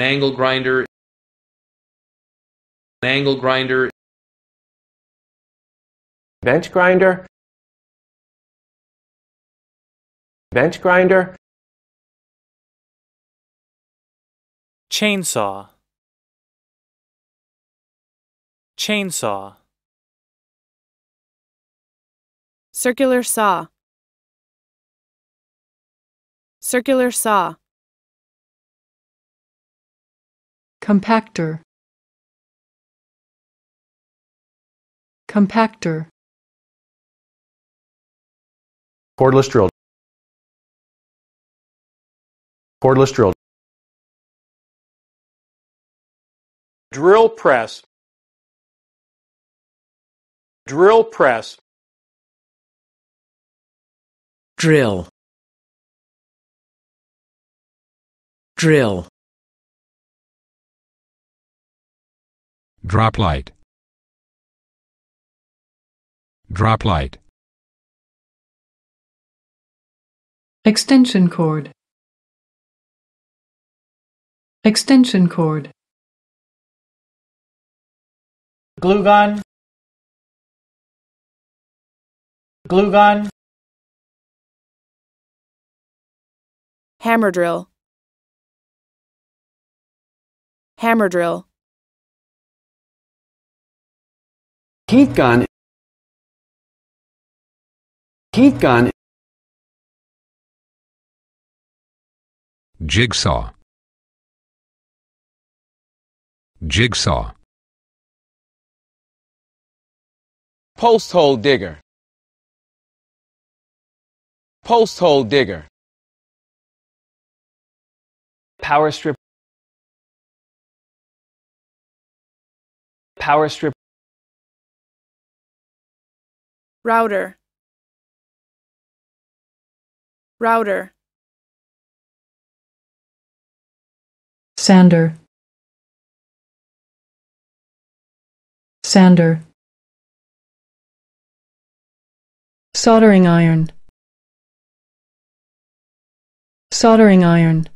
angle grinder angle grinder bench grinder bench grinder chainsaw chainsaw circular saw circular saw compactor compactor cordless drill cordless drill drill press drill press drill drill drop light drop light extension cord extension cord glue gun glue gun hammer drill hammer drill Heat gun. jigsaw jigsaw post hole digger post hole digger power strip power strip router router sander sander soldering iron soldering iron